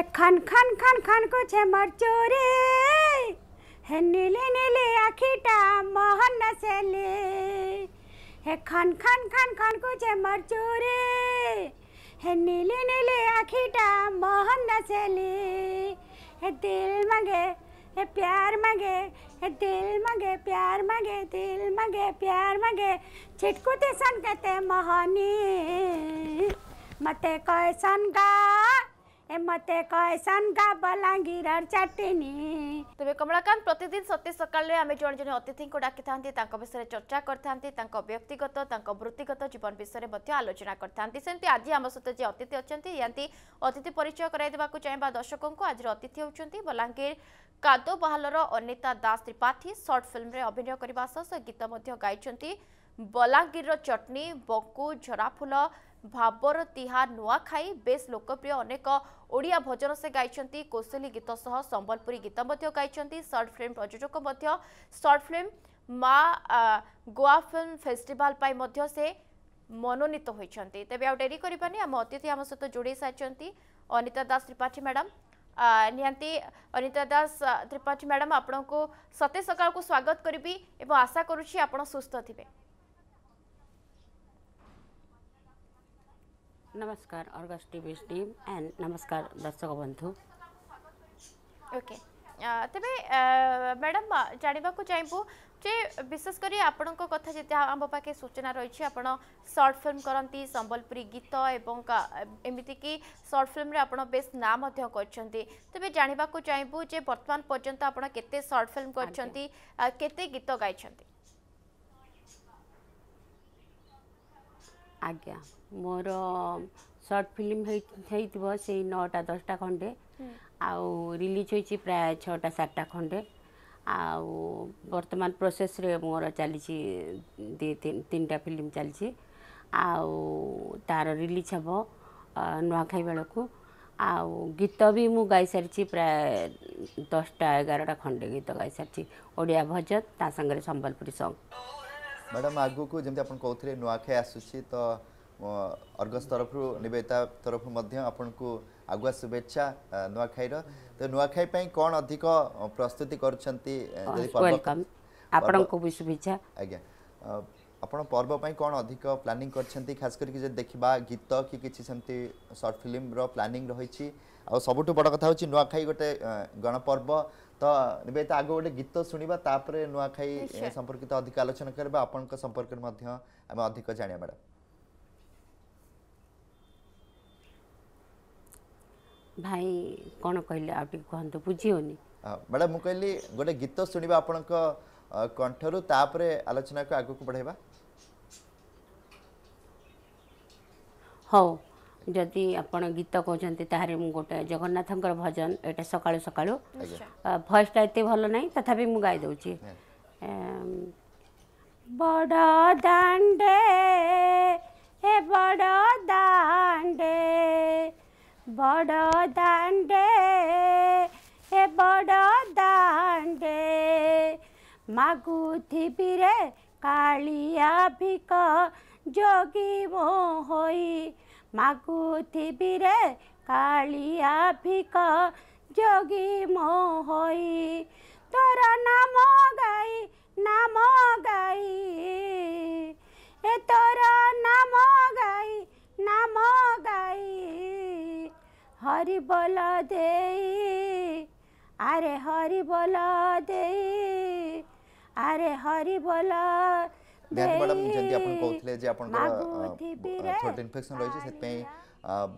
अरे खन खन खन खन को छे मर चोरे है नीले नीले आखिटा मोहन न से ले है खन खन खन खन को छे मर चोरे है नीले नीले आखिटा मोहन न से ले है दिल मगे है प्यार मगे है दिल मगे प्यार मगे दिल मगे प्यार मगे छिटकुते सन कहते मोहनी मते कैसन गा এমতে কয়সন গা বলাঙ্গীরর চাটনি তবে কমলাকান্ত প্রতিদিন সত্যি সকালে আমি জন জন অতিথিকে ডাকি থাকে তাঁর বিষয়ে চর্চা করে থাকে তাঁর ব্যক্তিগত তাঁর বৃত্তিগত জীবন বিষয়ে মধ্যে আলোচনা করে থাকে সেমতি আজ আমার সহ যে অতিথি অনেক ইয়ান্তি অতিথি পরিচয় করাই দেওয়া চাহিদা দর্শকଙ୍କୁ আজ অতিথি হচ্ছেন বলাঙ্গীর কাদোবাহালর অনিতা দাস ত্রিপাঠী সর্ট ফিল্মে অভিনয় করা সহ গীত গাইছেন বলাঙ্গীরর চটনি বঙ্কু ঝরাফুল ଭାବର ତିହା ନୂଆଖାଇ ବେଶ୍ ଲୋକପ୍ରିୟ ଅନେକ ଓଡ଼ିଆ ଭଜନ ସେ ଗାଇଛନ୍ତି କୋଶଲି ଗୀତ ସହ ସମ୍ବଲପୁରୀ ଗୀତ ମଧ୍ୟ ଗାଇଛନ୍ତି ସର୍ଟ ଫିଲ୍ମ ପ୍ରଯୋଜକ ମଧ୍ୟ ସର୍ଟ ଫିଲ୍ମ ମା ଗୋଆ ଫିଲ୍ମ ଫେଷ୍ଟିଭାଲ ପାଇଁ ମଧ୍ୟ ସେ ମନୋନୀତ ହୋଇଛନ୍ତି ତେବେ ଆଉ ଡେରି କରିବାନି ଆମ ଅତିଥି ଆମ ସହିତ ଯୋଡ଼େଇ ସାରିଛନ୍ତି ଅନିତା ଦାସ ତ୍ରିପାଠୀ ମ୍ୟାଡ଼ାମ୍ ନିହାତି ଅନିତା ଦାସ ତ୍ରିପାଠୀ ମ୍ୟାଡ଼ାମ୍ ଆପଣଙ୍କୁ ସତେ ସକାଳକୁ ସ୍ୱାଗତ କରିବି ଏବଂ ଆଶା କରୁଛି ଆପଣ ସୁସ୍ଥ ଥିବେ ନମସ୍କାର ଅର୍ଗସ୍ ଟିଭି ଟିମ୍ ଆଣ୍ଡ ନମସ୍କାର ଦର୍ଶକ ବନ୍ଧୁ ଓକେ ତେବେ ମ୍ୟାଡ଼ାମ୍ ଜାଣିବାକୁ ଚାହିଁବୁ ଯେ ବିଶେଷ କରି ଆପଣଙ୍କ କଥା ଯେତେ ଆମ ପାଖେ ସୂଚନା ରହିଛି ଆପଣ ସର୍ଟ ଫିଲ୍ମ କରନ୍ତି ସମ୍ବଲପୁରୀ ଗୀତ ଏବଂ ଏମିତିକି ସର୍ଟ ଫିଲ୍ମରେ ଆପଣ ବେଶ୍ ନାଁ ମଧ୍ୟ କରିଛନ୍ତି ତେବେ ଜାଣିବାକୁ ଚାହିଁବୁ ଯେ ବର୍ତ୍ତମାନ ପର୍ଯ୍ୟନ୍ତ ଆପଣ କେତେ ସର୍ଟ ଫିଲ୍ମ କରିଛନ୍ତି କେତେ ଗୀତ ଗାଇଛନ୍ତି ଆଜ୍ଞା ମୋର ସର୍ଟ ଫିଲ୍ମ ହେଇଥିବ ସେଇ ନଅଟା ଦଶଟା ଖଣ୍ଡେ ଆଉ ରିଲିଜ୍ ହୋଇଛି ପ୍ରାୟ ଛଅଟା ସାତଟା ଖଣ୍ଡେ ଆଉ ବର୍ତ୍ତମାନ ପ୍ରୋସେସ୍ରେ ମୋର ଚାଲିଛି ଦୁଇ ତିନିଟା ଫିଲ୍ମ ଚାଲିଛି ଆଉ ତା'ର ରିଲିଜ୍ ହେବ ନୂଆଖାଇ ବେଳକୁ ଆଉ ଗୀତ ବି ମୁଁ ଗାଇସାରିଛି ପ୍ରାୟ ଦଶଟା ଏଗାରଟା ଖଣ୍ଡେ ଗୀତ ଗାଇସାରିଛି ଓଡ଼ିଆ ଭଜନ ତା ସାଙ୍ଗରେ ସମ୍ବଲପୁରୀ ସଙ୍ଗ ମ୍ୟାଡ଼ାମ୍ ଆଗକୁ ଯେମିତି ଆପଣ କହୁଥିଲେ ନୂଆଖାଇ ଆସୁଛି ତ ଅର୍ଗସ ତରଫରୁ ନିବେଦିତା ତରଫରୁ ମଧ୍ୟ ଆପଣଙ୍କୁ ଆଗୁଆ ଶୁଭେଚ୍ଛା ନୂଆଖାଇର ତ ନୂଆଖାଇ ପାଇଁ କ'ଣ ଅଧିକ ପ୍ରସ୍ତୁତି କରୁଛନ୍ତି ଆପଣଙ୍କୁ ବି ଶୁଭେଚ୍ଛା ଆଜ୍ଞା ଆପଣ ପର୍ବ ପାଇଁ କ'ଣ ଅଧିକ ପ୍ଲାନିଂ କରିଛନ୍ତି ଖାସ କରିକି ଯଦି ଦେଖିବା ଗୀତ କି କିଛି ସେମିତି ସର୍ଟ ଫିଲ୍ମର ପ୍ଲାନିଂ ରହିଛି ଆଉ ସବୁଠୁ ବଡ଼ କଥା ହେଉଛି ନୂଆଖାଇ ଗୋଟେ ଗଣପର୍ବ ତ ନିବେଦିତା ଆଗ ଗୋଟେ ଗୀତ ଶୁଣିବା ତାପରେ ନୂଆଖାଇ ସମ୍ପର୍କିତ ଅଧିକ ଆଲୋଚନା କରିବା ଆପଣଙ୍କ ସମ୍ପର୍କରେ ମଧ୍ୟ ଆମେ ଅଧିକ ଜାଣିବା ମ୍ୟାଡ଼ାମ୍ ଭାଇ କ'ଣ କହିଲେ ଆଉ ଟିକେ କୁହନ୍ତୁ ବୁଝି ହେଉନି ମ୍ୟାଡ଼ାମ୍ ମୁଁ କହିଲି ଗୋଟେ ଗୀତ ଶୁଣିବା ଆପଣଙ୍କ କଣ୍ଠରୁ ତାପରେ ଆଲୋଚନାକୁ ଆଗକୁ ବଢ଼ାଇବା ହଉ ଯଦି ଆପଣ ଗୀତ କହୁଛନ୍ତି ତାହେଲେ ମୁଁ ଗୋଟେ ଜଗନ୍ନାଥଙ୍କର ଭଜନ ଏଇଟା ସକାଳୁ ସକାଳୁ ଭଏସ୍ଟା ଏତେ ଭଲ ନାହିଁ ତଥାପି ମୁଁ ଗାଇଦେଉଛି ବଡ଼ ଦାଣ୍ଡେ ହେ ବଡ଼ ଦାଣ୍ଡେ ବଡ଼ ଦାଣ୍ଡେ ହେ ବଡ଼ ଦାଣ୍ଡେ ମାଗୁଥିବିରେ କାଳିଆ ଭିକ যোগী মোহই মাଗୁথিবিরে কালিয়া ভিক যোগী মোহই তোর নাম গাই নাম গাই এ তোর নাম গাই নাম গাই হরি বল দেই আরে হরি বল দেই আরে হরি ନିହାତି ମ୍ୟାଡ଼ାମ୍ ଯେମିତି ଆପଣ କହୁଥିଲେ ଯେ ଆପଣଙ୍କର ଥ୍ରୋଟ୍ ଇନଫେକ୍ସନ୍ ରହିଛି ସେଥିପାଇଁ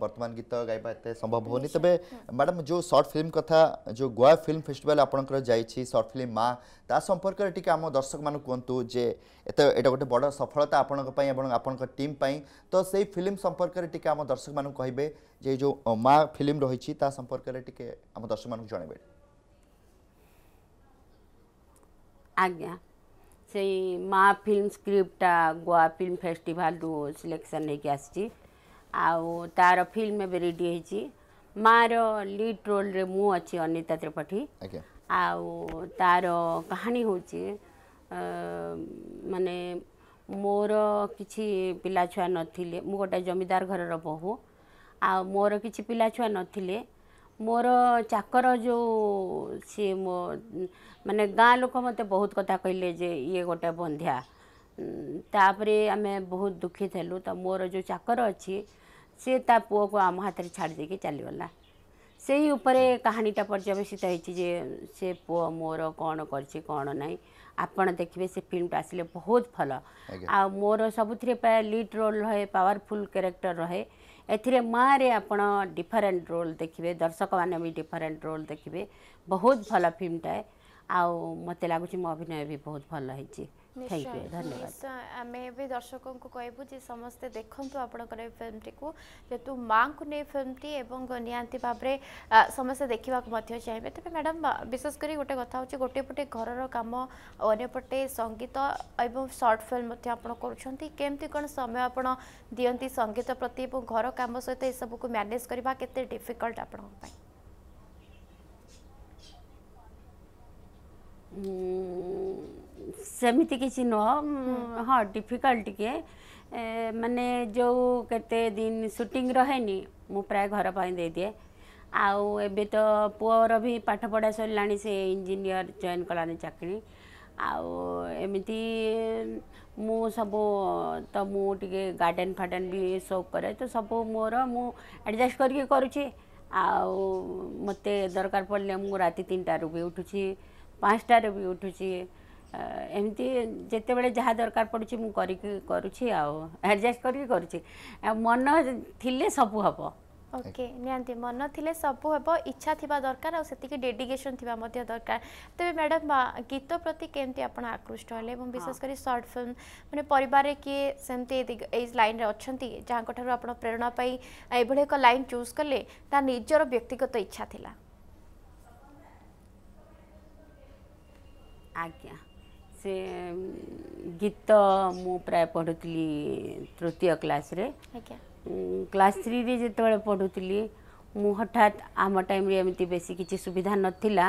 বর্তমান গীত গাইবা এতে সম্ভব হওনি তবে ম্যাডাম যে সর্ট ফিল্ম কথা যে গোয়া ফিল্ম ফেস্টিভাল আপনার যাইছি সর্ট ফিল্ম মা তা সম্পর্কে টিকি আম দর্শক মানুষ কুহতু যে এতে এটা গোটে বড় সফলতা আপনার এবং আপনার টিম পাই তো সেই ফিল্ম সম্পর্কে টিকি আম দর্শক মানুষ কহবে যে যে মা ফিল্ম রয়েছে তা সম্পর্কে টিকি আম দর্শক মানুষ জনাইবে আজ্ঞা ସେଇ ମା ଫିଲ୍ମ ସ୍କ୍ରିପ୍ଟଟା ଗୋଆ ଫିଲ୍ମ ଫେଷ୍ଟିଭାଲରୁ ସିଲେକ୍ସନ୍ ହେଇକି ଆସିଛି ଆଉ ତା'ର ଫିଲ୍ମ ଏବେ ରେଡ଼ି ହେଇଛି ମାଆର ଲିଡ୍ ରୋଲ୍ରେ ମୁଁ ଅଛି ଅନିତା ତ୍ରିପାଠୀ ଆଉ ତା'ର କାହାଣୀ ହେଉଛି ମାନେ ମୋର କିଛି ପିଲାଛୁଆ ନଥିଲେ ମୁଁ ଗୋଟେ ଜମିଦାର ଘରର ବୋହୂ ଆଉ ମୋର କିଛି ପିଲାଛୁଆ ନଥିଲେ ମୋର ଚାକର ଯେଉଁ ସିଏ ମୋ ମାନେ ଗାଁ ଲୋକ ମୋତେ ବହୁତ କଥା କହିଲେ ଯେ ଇଏ ଗୋଟେ ବନ୍ଧ୍ୟା ତାପରେ ଆମେ ବହୁତ ଦୁଃଖିତ ହେଲୁ ତ ମୋର ଯେଉଁ ଚାକର ଅଛି ସିଏ ତା ପୁଅକୁ ଆମ ହାତରେ ଛାଡ଼ି ଦେଇକି ଚାଲିଗଲା ସେଇ ଉପରେ କାହାଣୀଟା ପର୍ଯ୍ୟବେସିତ ହେଇଛି ଯେ ସେ ପୁଅ ମୋର କ'ଣ କରିଛି କ'ଣ ନାହିଁ ଆପଣ ଦେଖିବେ ସେ ଫିଲ୍ମଟା ଆସିଲେ ବହୁତ ଭଲ ଆଉ ମୋର ସବୁଥିରେ ପ୍ରାୟ ଲିଡ୍ ରୋଲ୍ ରହେ ପାୱାରଫୁଲ୍ କ୍ୟାରେକ୍ଟର ରହେ ଏଥିରେ ମାଆରେ ଆପଣ ଡିଫରେଣ୍ଟ ରୋଲ୍ ଦେଖିବେ ଦର୍ଶକମାନେ ବି ଡିଫରେଣ୍ଟ ରୋଲ୍ ଦେଖିବେ ବହୁତ ଭଲ ଫିଲ୍ମଟାଏ ଆଉ ମୋତେ ଲାଗୁଛି ମୋ ଅଭିନୟ ବି ବହୁତ ଭଲ ହେଇଛି ଆମେ ଦର୍ଶକଙ୍କୁ କହିବୁ ଯେ ସମସ୍ତେ ଦେଖନ୍ତୁ ଆପଣଙ୍କର ଏ ଫିଲ୍ମଟିକୁ ଯେହେତୁ ମାଙ୍କୁ ନେଇ ଫିଲ୍ମଟି ଏବଂ ନିହାତି ଭାବରେ ସମସ୍ତେ ଦେଖିବାକୁ ମଧ୍ୟ ଚାହିଁବେ ତେବେ ମ୍ୟାଡ଼ାମ୍ ବିଶେଷ କରି ଗୋଟେ କଥା ହେଉଛି ଗୋଟିଏ ପଟେ ଘରର କାମ ଅନ୍ୟପଟେ ସଙ୍ଗୀତ ଏବଂ ସର୍ଟ ଫିଲ୍ମ ମଧ୍ୟ ଆପଣ କରୁଛନ୍ତି କେମିତି କ'ଣ ସମୟ ଆପଣ ଦିଅନ୍ତି ସଙ୍ଗୀତ ପ୍ରତି ଏବଂ ଘର କାମ ସହିତ ଏସବୁକୁ ମ୍ୟାନେଜ୍ କରିବା କେତେ ଡିଫିକଲ୍ଟ ଆପଣଙ୍କ ପାଇଁ सेमती किसी नुह हाँ डिफिकल्टी के मानने जो कते दिन सुटिंग रहेनि मु प्राय घर दे दिए आउ ए तो पुअर भी पाठ पढ़ा सर से इंजीनियर जॉन कला चाकरी आउ एम सब तो मुझे गार्डेन फार्डन भी सोक करे तो सब मोर मुडजस्ट करुचे आउ मत दरकार पड़ने मुझे राति तीन टू भी उठु पाँचटार भी उठुची ଏମିତି ଯେତେବେଳେ ଯାହା ଦରକାର ପଡ଼ୁଛି ମୁଁ କରିକି କରୁଛି ଆଉ ଆଡ଼ଜଷ୍ଟ କରିକି କରୁଛି ଆଉ ମନ ଥିଲେ ସବୁ ହେବ ଓକେ ନିହାତି ମନ ଥିଲେ ସବୁ ହେବ ଇଚ୍ଛା ଥିବା ଦରକାର ଆଉ ସେତିକି ଡେଡିକେସନ୍ ଥିବା ମଧ୍ୟ ଦରକାର ତେବେ ମ୍ୟାଡ଼ାମ୍ ଗୀତ ପ୍ରତି କେମିତି ଆପଣ ଆକୃଷ୍ଟ ହେଲେ ଏବଂ ବିଶେଷ କରି ସର୍ଟ ଫିଲ୍ମ ମାନେ ପରିବାରରେ କିଏ ସେମିତି ଏଇ ଲାଇନ୍ରେ ଅଛନ୍ତି ଯାହାଙ୍କଠାରୁ ଆପଣ ପ୍ରେରଣା ପାଇ ଏଭଳି ଏକ ଲାଇନ୍ ଚୁଜ୍ କଲେ ତା ନିଜର ବ୍ୟକ୍ତିଗତ ଇଚ୍ଛା ଥିଲା ଆଜ୍ଞା से गीत मु प्राय पढुली तृतीय क्लास रे क्लास थ्री रे जति बेला मु म हटात आम टाइम एमति बेसी कि सुविधा नला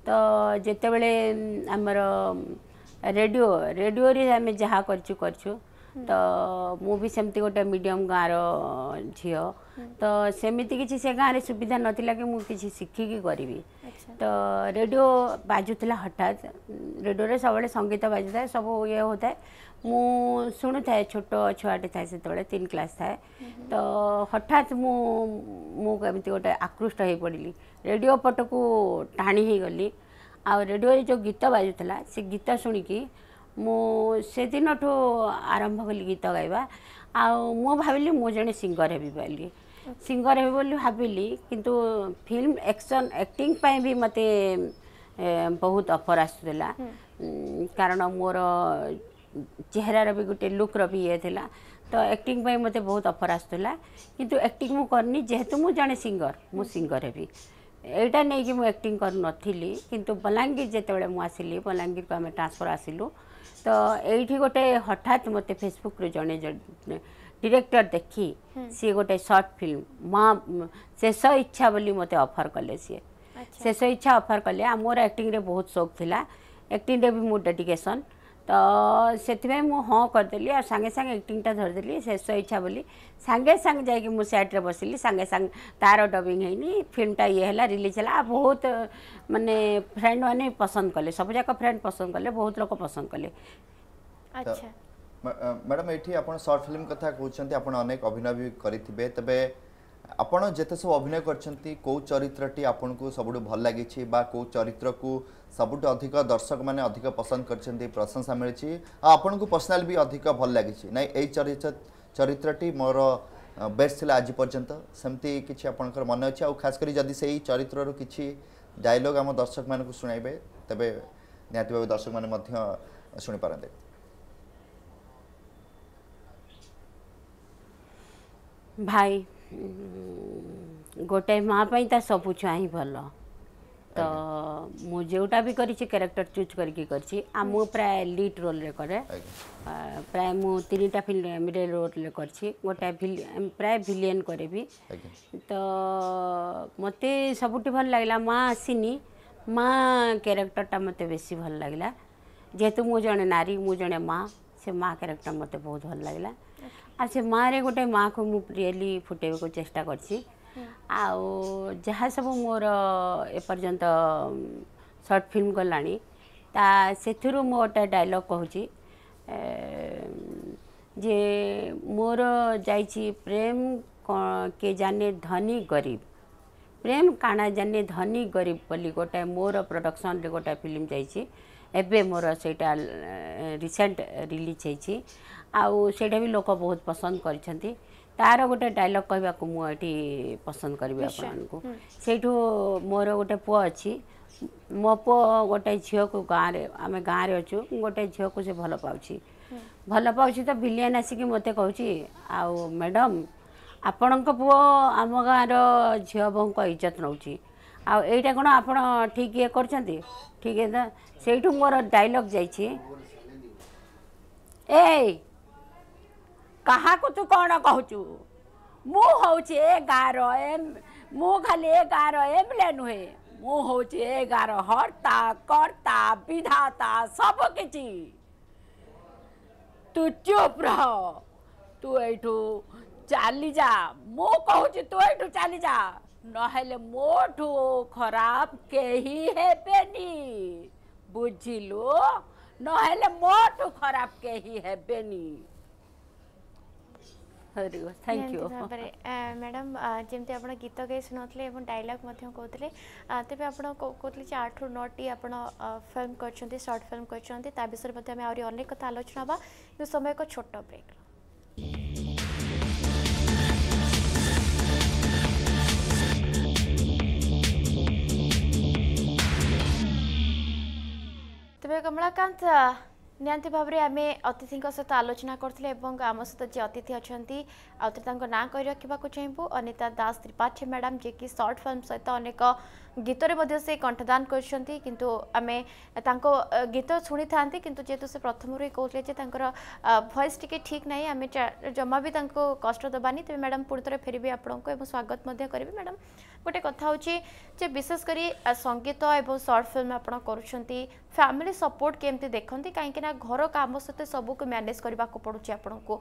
तेबे आमर रेडियो रेडियो रे जहाँ गरिचु गरिछु त मिडम गाँ र झियो त सितिक गाँ र सुविधा नला कि मिस सिखिक गरी तो रेडियो बाजुला हठात रेडियो सबुले सङ्गीत बाजुए सबै इए हुँदै म शुणुए छोटो छुवाटे थाए त्यति तिन क्लास थाए तो हठात म म गए आकृष्ट है रेडियो पटको टाणी गली ଆଉ ରେଡ଼ିଓରେ ଯେଉଁ ଗୀତ ବାଜୁଥିଲା ସେ ଗୀତ ଶୁଣିକି ମୁଁ ସେଦିନଠୁ ଆରମ୍ଭ କଲି ଗୀତ ଗାଇବା ଆଉ ମୁଁ ଭାବିଲି ମୁଁ ଜଣେ ହେବି ବୋଲି ସିଙ୍ଗର ହେବି ବୋଲି ଭାବିଲି କିନ୍ତୁ ଫିଲ୍ମ ଆକ୍ସନ୍ ଆକ୍ଟିଂ ପାଇଁ ବି ମୋତେ ବହୁତ ଅଫର୍ ଆସୁଥିଲା କାରଣ ମୋର ଚେହେରାର ବି ଗୋଟେ ଲୁକ୍ର ବି ଇଏ ଥିଲା ତ ଆକ୍ଟିଂ ପାଇଁ ମୋତେ ବହୁତ ଅଫର୍ ଆସୁଥିଲା କିନ୍ତୁ ଆକ୍ଟିଂ ମୁଁ କରିନି ଯେହେତୁ ମୁଁ ଜଣେ ସିଙ୍ଗର ମୁଁ ସିଙ୍ଗର ହେବି ଏଇଟା ନେଇକି ମୁଁ ଆକ୍ଟିଂ କରୁନଥିଲି କିନ୍ତୁ ବଲାଙ୍ଗୀର ଯେତେବେଳେ ମୁଁ ଆସିଲି ବଲାଙ୍ଗୀରକୁ ଆମେ ଟ୍ରାନ୍ସଫର୍ ଆସିଲୁ ତ ଏଇଠି ଗୋଟେ ହଠାତ୍ ମୋତେ ଫେସବୁକ୍ରୁ ଜଣେ ଡିରେକ୍ଟର ଦେଖି ସିଏ ଗୋଟେ ସର୍ଟ ଫିଲ୍ମ ମା ଶେଷ ଇଚ୍ଛା ବୋଲି ମୋତେ ଅଫର୍ କଲେ ସିଏ ଶେଷ ଇଚ୍ଛା ଅଫର୍ କଲେ ଆଉ ମୋର ଆକ୍ଟିଂରେ ବହୁତ ସଉକ ଥିଲା ଆକ୍ଟିଂରେ ବି ମୁଁ ଡେଡିକେସନ୍ ତ ସେଥିପାଇଁ ମୁଁ ହଁ କରିଦେଲି ଆଉ ସାଙ୍ଗେ ସାଙ୍ଗେ ଆକ୍ଟିଂଟା ଧରିଦେଲି ଶେଷ ଇଚ୍ଛା ବୋଲି ସାଙ୍ଗେ ସାଙ୍ଗେ ଯାଇକି ମୁଁ ସେଟ୍ରେ ବସିଲି ସାଙ୍ଗେ ସାଙ୍ଗେ ତା'ର ଡବିଂ ହେଇନି ଫିଲ୍ମଟା ଇଏ ହେଲା ରିଲିଜ୍ ହେଲା ଆଉ ବହୁତ ମାନେ ଫ୍ରେଣ୍ଡମାନେ ପସନ୍ଦ କଲେ ସବୁଯାକ ଫ୍ରେଣ୍ଡ ପସନ୍ଦ କଲେ ବହୁତ ଲୋକ ପସନ୍ଦ କଲେ ଆଚ୍ଛା ମ୍ୟାଡ଼ାମ୍ ଏଠି ଆପଣ ସର୍ଟ ଫିଲ୍ମ କଥା କହୁଛନ୍ତି ଆପଣ ଅନେକ ଅଭିନୟ ବି କରିଥିବେ ତେବେ ଆପଣ ଯେତେ ସବୁ ଅଭିନୟ କରିଛନ୍ତି କେଉଁ ଚରିତ୍ରଟି ଆପଣଙ୍କୁ ସବୁଠୁ ଭଲ ଲାଗିଛି ବା କେଉଁ ଚରିତ୍ରକୁ ସବୁଠୁ ଅଧିକ ଦର୍ଶକମାନେ ଅଧିକ ପସନ୍ଦ କରିଛନ୍ତି ପ୍ରଶଂସା ମିଳିଛି ଆଉ ଆପଣଙ୍କୁ ପର୍ସନାଲ୍ ବି ଅଧିକ ଭଲ ଲାଗିଛି ନାଇଁ ଏଇ ଚରିତ୍ର ଚରିତ୍ରଟି ମୋର ବେଷ୍ଟ ଥିଲା ଆଜି ପର୍ଯ୍ୟନ୍ତ ସେମିତି କିଛି ଆପଣଙ୍କର ମନେ ଅଛି ଆଉ ଖାସ୍ କରି ଯଦି ସେଇ ଚରିତ୍ରରୁ କିଛି ଡାଇଲଗ୍ ଆମ ଦର୍ଶକମାନଙ୍କୁ ଶୁଣାଇବେ ତେବେ ନିହାତି ଭାବେ ଦର୍ଶକମାନେ ମଧ୍ୟ ଶୁଣିପାରନ୍ତେ ଭାଇ ଗୋଟାଏ ମା' ପାଇଁ ତା ସବୁ ଛୁଆ ହିଁ ଭଲ ତ ମୁଁ ଯେଉଁଟା ବି କରିଛି କ୍ୟାରେକ୍ଟର ଚୁଜ୍ କରିକି କରିଛି ଆଉ ମୁଁ ପ୍ରାୟ ଲିଡ୍ ରୋଲ୍ରେ କରେ ପ୍ରାୟ ମୁଁ ତିନିଟା ଫିଲ୍ମରେ ରୋଲ୍ରେ କରିଛି ଗୋଟାଏ ପ୍ରାୟ ଭିଲିଆନ୍ କରେ ବି ତ ମୋତେ ସବୁଠି ଭଲ ଲାଗିଲା ମା' ଆସିନି ମା' କ୍ୟାରେକ୍ଟରଟା ମୋତେ ବେଶୀ ଭଲ ଲାଗିଲା ଯେହେତୁ ମୁଁ ଜଣେ ନାରୀ ମୁଁ ଜଣେ ମା' ସେ ମା' କ୍ୟାରେକ୍ଟର ମୋତେ ବହୁତ ଭଲ ଲାଗିଲା ଆଉ ସେ ମାଆରେ ଗୋଟେ ମାଆକୁ ମୁଁ ରିଏଲି ଫୁଟେଇବାକୁ ଚେଷ୍ଟା କରିଛି ଆଉ ଯାହା ସବୁ ମୋର ଏପର୍ଯ୍ୟନ୍ତ ସର୍ଟ ଫିଲ୍ମ ଗଲାଣି ତା ସେଥିରୁ ମୁଁ ଗୋଟେ ଡାଇଲଗ୍ କହୁଛି ଯେ ମୋର ଯାଇଛି ପ୍ରେମ କେ ଜାନେ ଧନୀ ଗରିବ ପ୍ରେମ କାଣା ଜାନେ ଧନୀ ଗରିବ ବୋଲି ଗୋଟେ ମୋର ପ୍ରଡ଼କ୍ସନ୍ରେ ଗୋଟେ ଫିଲ୍ମ ଯାଇଛି ए मोर सही रिसेन्ट रिलिज है भी लोक बहुत पसंद कर गरिन्छ तार पसंद करबे पसन्द को सेठो मोर गए पु रे आमे गाँडे रे अछु गए भउछु भल पाउँछ त बेलियन आसिक मते कि आउ म्याडम आपणको पु आम गाँ झियो बों को इज्जत नहुँछ ଆଉ ଏଇଟା କ'ଣ ଆପଣ ଠିକ୍ ଇଏ କରିଛନ୍ତି ଠିକ୍ ସେଇଠୁ ମୋର ଡାଇଲଗ୍ ଯାଇଛି ଏ କାହାକୁ ତୁ କ'ଣ କହୁଛୁ ମୁଁ ହେଉଛି ଏ ଗାଁର ଏ ମୁଁ ଖାଲି ଏ ଗାଁର ଏମ୍ଏଲ୍ଏ ନୁହେଁ ମୁଁ ହେଉଛି ଏ ଗାଁର ହର୍ତ୍ତା କର୍ତ୍ତା ବିଧାତା ସବୁ କିଛି ତୁ ଚୁପ୍ ରହ ତୁ ଏଇଠୁ ଚାଲିଯା ମୁଁ କହୁଛି ତୁ ଏଇଠୁ ଚାଲିଯା ନହେଲେ ମୋଠୁ ଖରାପ କେହି ହେବେନି ବୁଝିଲୁ ନହେଲେ ମୋଠୁ ଖରାପ କେହି ହେବେନି थैंक यू मैडम जमी आप गीत गई शुणुले डायलग कहते तेज आप आठ रु नौटी आप फिल्म कर सर्ट फिल्म करें ता कथ आलोचना हाँ समय एक छोट ब्रेक कमलाकांत ନିହାତି ଭାବରେ ଆମେ ଅତିଥିଙ୍କ ସହିତ ଆଲୋଚନା କରିଥିଲେ ଏବଂ ଆମ ସହିତ ଯିଏ ଅତିଥି ଅଛନ୍ତି ଆଉଥରେ ତାଙ୍କ ନାଁ କହି ରଖିବାକୁ ଚାହିଁବୁ ଅନିତା ଦାସ ତ୍ରିପାଠୀ ମ୍ୟାଡ଼ାମ୍ ଯିଏକି ସର୍ଟ ଫିଲ୍ମ ସହିତ ଅନେକ ଗୀତରେ ମଧ୍ୟ ସେ କଣ୍ଠଦାନ କରିଛନ୍ତି କିନ୍ତୁ ଆମେ ତାଙ୍କ ଗୀତ ଶୁଣିଥାନ୍ତି କିନ୍ତୁ ଯେହେତୁ ସେ ପ୍ରଥମରୁ ହିଁ କହୁଥିଲେ ଯେ ତାଙ୍କର ଭଏସ୍ ଟିକେ ଠିକ୍ ନାହିଁ ଆମେ ଜମା ବି ତାଙ୍କୁ କଷ୍ଟ ଦେବାନି ତେବେ ମ୍ୟାଡ଼ାମ୍ ପୁଣି ଥରେ ଫେରିବି ଆପଣଙ୍କୁ ଏବଂ ସ୍ୱାଗତ ମଧ୍ୟ କରିବି ମ୍ୟାଡ଼ାମ୍ ଗୋଟେ କଥା ହେଉଛି ଯେ ବିଶେଷ କରି ସଙ୍ଗୀତ ଏବଂ ସର୍ଟ ଫିଲ୍ମ ଆପଣ କରୁଛନ୍ତି ଫ୍ୟାମିଲି ସପୋର୍ଟ କେମିତି ଦେଖନ୍ତି କାହିଁକିନା ଘର କାମ ସହିତ ସବୁକୁ ମ୍ୟାନେଜ୍ କରିବାକୁ ପଡ଼ୁଛି ଆପଣଙ୍କୁ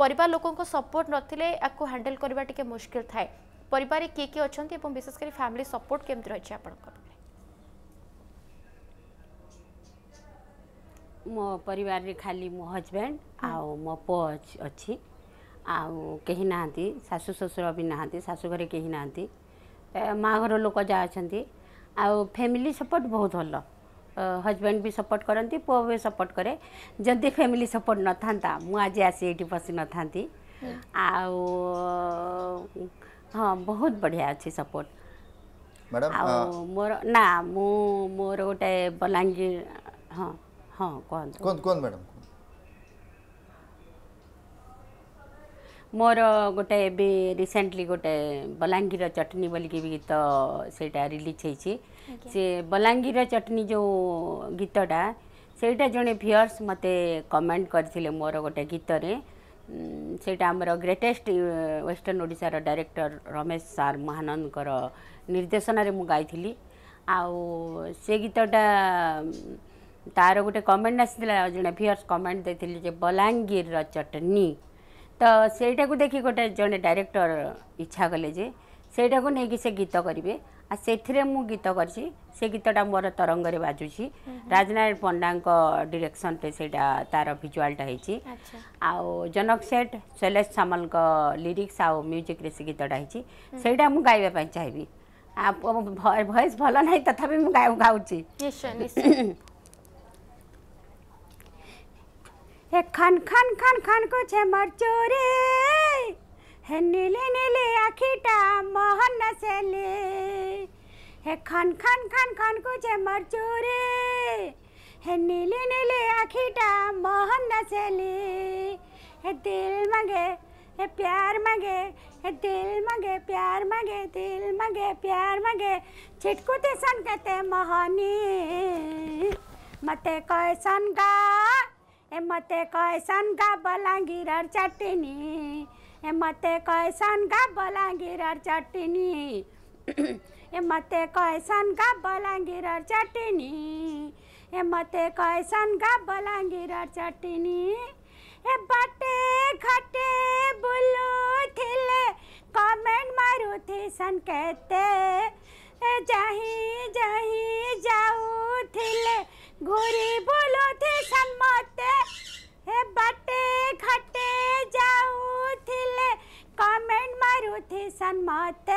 ପରିବାର ଲୋକଙ୍କ ସପୋର୍ଟ ନଥିଲେ ୟାକୁ ହ୍ୟାଣ୍ଡେଲ୍ କରିବା ଟିକେ ମୁସ୍କିଲ ଥାଏ ପରିବାରରେ କିଏ କିଏ ଅଛନ୍ତି ଏବଂ ବିଶେଷ କରି ଫ୍ୟାମିଲି ସପୋର୍ଟ କେମିତି ରହିଛି ଆପଣଙ୍କର ମୋ ପରିବାରରେ ଖାଲି ମୋ ହଜବେଣ୍ଡ ଆଉ ମୋ ପୁଅ ଅଛି ଆଉ କେହି ନାହାନ୍ତି ଶାଶୁ ଶ୍ୱଶୁର ବି ନାହାନ୍ତି ଶାଶୁ ଘରେ କେହି ନାହାନ୍ତି ମା ଘର ଲୋକ ଯାହା ଅଛନ୍ତି ଆଉ ଫ୍ୟାମିଲି ସପୋର୍ଟ ବହୁତ ଭଲ ହଜବେଣ୍ଡ ବି ସପୋର୍ଟ କରନ୍ତି ପୁଅ ବି ସପୋର୍ଟ କରେ ଯଦି ଫ୍ୟାମିଲି ସପୋର୍ଟ ନଥାନ୍ତା ମୁଁ ଆଜି ଆସି ଏଇଠି ବସିନଥାନ୍ତି ଆଉ ହଁ ବହୁତ ବଢ଼ିଆ ଅଛି ସପୋର୍ଟ ଆଉ ମୋର ନା ମୁଁ ମୋର ଗୋଟେ ବଲାଙ୍ଗୀର ହଁ ହଁ କୁହନ୍ତୁ କୁହନ୍ତୁ କୁହନ୍ତୁ ମ୍ୟାଡ଼ାମ୍ मोर गोटे मटे रिसेन्टली गटे बलाङ्गिर चट्नी गीत सिटा रिलिज है बलांगीर चटनी जो गीतटाइटा जन भियर्स मते कमेन्ट गरिदिनु मोर गए गीतले सटा आम ग्रेटेस्ट वेस्टर्न ओडार डायरेक्टर रमेश सार महानको निर्देशन म गि आउँ गीत तार गोटे कमेन्ट आज जन भियर्स कमेन्ट दि बलाङ्गिर चटनी त सहीटाको देखि गोटे जे डरक्टर इच्छा कि से गीत से मु गीत गरित म तरङ्गले बाजु राजनारायण पण्डाको डिरक्सन सही तार भिजुवा जनक सेठ शैलेश समालको लिरिकस आउ म्युजिक्रेस गीत हैटा म गापि चाहिँ भएस भए नै तथापि हे खन खन खन खन को छे मर चोरे हे नीले नीले आखिटा मोहन न से ले हे खन खन खन खन को छे मर चोरे हे नीले नीले आखिटा मोहन न से ले हे दिल मांगे हे प्यार मांगे हे दिल मांगे प्यार मांगे दिल मांगे प्यार मांगे छिटकुते ते सन कहते मोहनी मते कैसन गा ए मत कैसन का बलांगीर और चटनी ए मते कैसन का बलांगीर और चटनी ए मते कैसन का बलांगीर और चटनी ए मते कैसन का बलांगीर और चटनी ए बटे खटे बुलू थिले कमेंट मारू थे सन कहते ए जाही जाऊ थिले घूरी सन्मत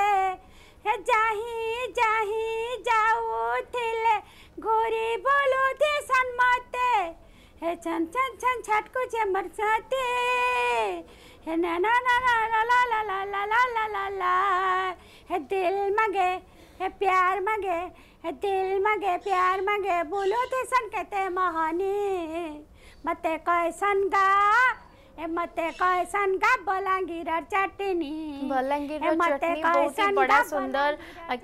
जाही जाही जाऊ थिले घोरी बोलो थे सन्मत हे छन छन छन छट को जे मरसते हे ना ना ना ना ला ला ला ला ला ला ला ला ला हे दिल मगे हे प्यार मगे हे दिल मगे प्यार मगे बोलो थे सन कहते महानी मते कैसन गा ए मते कहसन का बलांगीर चटनी बलांगीर चटनी बहुत ही बड़ा सुंदर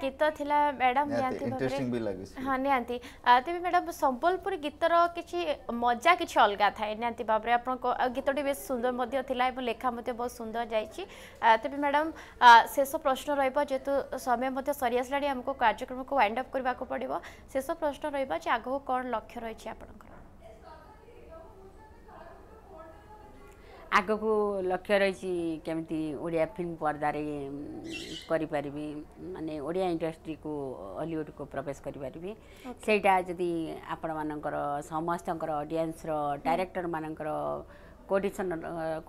गीत थिला मैडम नियांती इंटरेस्टिंग भी लागिस हां नियांती तेबे मैडम संबलपुर गीतर किछि मजा किछि अलगा थाए नियांती बाबरे आपन गीतटी बेस सुंदर मध्य थिला एवं लेखा मध्य बहुत सुंदर जाईछि तेबे मैडम शेष प्रश्न ଆମକୁ କାର୍ଯ୍ୟକ୍ରମକୁ समय मध्य सरी आसलाणी हमको कार्यक्रम को वाइंड अप करबा को पड़िबो शेष ଆଗକୁ ଲକ୍ଷ୍ୟ ରହିଛି କେମିତି ଓଡ଼ିଆ ଫିଲ୍ମ ପର୍ଦ୍ଦାରେ କରିପାରିବି ମାନେ ଓଡ଼ିଆ ଇଣ୍ଡଷ୍ଟ୍ରିକୁ ହଲିଉଡ଼କୁ ପ୍ରବେଶ କରିପାରିବି ସେଇଟା ଯଦି ଆପଣମାନଙ୍କର ସମସ୍ତଙ୍କର ଅଡ଼ିଏନ୍ସର ଡାଇରେକ୍ଟରମାନଙ୍କର କୋଡ଼ିନେସନ୍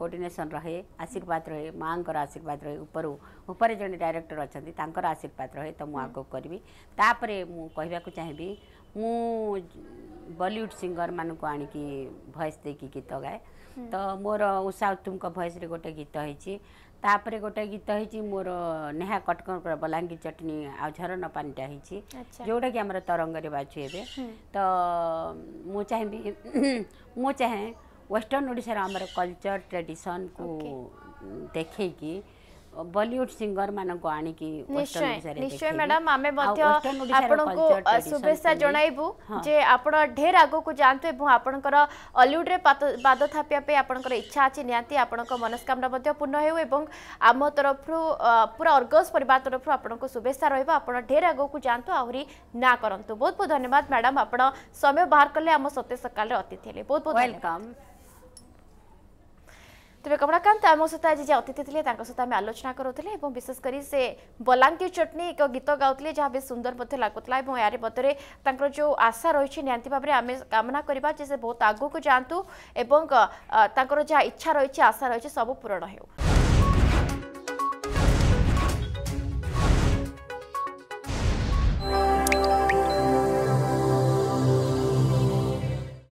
କୋଡ଼ିନେସନ୍ ରହେ ଆଶୀର୍ବାଦ ରହେ ମାଆଙ୍କର ଆଶୀର୍ବାଦ ରହେ ଉପରୁ ଉପରେ ଜଣେ ଡାଇରେକ୍ଟର ଅଛନ୍ତି ତାଙ୍କର ଆଶୀର୍ବାଦ ରହେ ତ ମୁଁ ଆଗକୁ କରିବି ତାପରେ ମୁଁ କହିବାକୁ ଚାହିଁବି ମୁଁ ବଲିଉଡ଼ ସିଙ୍ଗରମାନଙ୍କୁ ଆଣିକି ଭଏସ୍ ଦେଇକି ଗୀତ ଗାଏ ତ ମୋର ଉଷା ଉତ୍ତମଙ୍କ ଭଏସ୍ରେ ଗୋଟେ ଗୀତ ହେଇଛି ତାପରେ ଗୋଟେ ଗୀତ ହେଇଛି ମୋର ନେହା କଟକଙ୍କର ବଲାଙ୍ଗୀର ଚଟଣୀ ଆଉ ଝରଣ ପାଣିଟା ହେଇଛି ଯେଉଁଟାକି ଆମର ତରଙ୍ଗରେ ବାଜୁ ଏବେ ତ ମୁଁ ଚାହିଁବି ମୁଁ ଚାହେଁ ୱେଷ୍ଟର୍ଣ୍ଣ ଓଡ଼ିଶାର ଆମର କଲଚର ଟ୍ରାଡ଼ିସନ୍କୁ ଦେଖେଇକି ବଲିଉଡ ସିଙ୍ଗର ମାନଙ୍କୁ ଆଣିକି ନିଶ୍ଚୟ ମ୍ୟାଡାମ ଆମେ ମଧ୍ୟ ଆପଣଙ୍କୁ ଶୁଭେଚ୍ଛା ଜଣାଇବୁ ଯେ ଆପଣ ଢେର ଆଗକୁ ଯାଆନ୍ତୁ ଏବଂ ଆପଣଙ୍କର ଅଲିଉଡରେ ପାଦ ଥାପିବା ପାଇଁ ଆପଣଙ୍କର ଇଚ୍ଛା ଅଛି ନିହାତି ଆପଣଙ୍କ ମନସ୍କାମନା ମଧ୍ୟ ପୂର୍ଣ୍ଣ ହେଉ ଏବଂ ଆମ ତରଫରୁ ପୁରା ଅର୍ଗସ ପରିବାର ତରଫରୁ ଆପଣଙ୍କୁ ଶୁଭେଚ୍ଛା ରହିବ ଆପଣ ଢେର ଆଗକୁ ଯାଆନ୍ତୁ ଆହୁରି ନା କରନ୍ତୁ ବହୁତ ବହୁତ ଧନ୍ୟବାଦ ମ୍ୟାଡାମ ଆପଣ ସମୟ ବାହାର କଲେ ଆମ ସତ୍ୟ ସକାଳରେ ଅତିଥି ହେଲେ ବହୁତ ବହୁତ ୱେଲକମ୍ ତେବେ କମଳାକାନ୍ତ ଆମ ସହିତ ଆଜି ଯେ ଅତିଥି ଥିଲେ ତାଙ୍କ ସହିତ ଆମେ ଆଲୋଚନା କରୁଥିଲେ ଏବଂ ବିଶେଷ କରି ସେ ବଲାଙ୍ଗୀର ଚଟନୀ ଏକ ଗୀତ ଗାଉଥିଲେ ଯାହା ବେଶ ସୁନ୍ଦର ମଧ୍ୟ ଲାଗୁଥିଲା ଏବଂ ଏହାରି ମଧ୍ୟରେ ତାଙ୍କର ଯେଉଁ ଆଶା ରହିଛି ନିହାତି ଭାବରେ ଆମେ କାମନା କରିବା ଯେ ସେ ବହୁତ ଆଗକୁ ଯାଆନ୍ତୁ ଏବଂ ତାଙ୍କର ଯାହା ଇଚ୍ଛା ରହିଛି ଆଶା ରହିଛି ସବୁ ପୂରଣ ହେଉ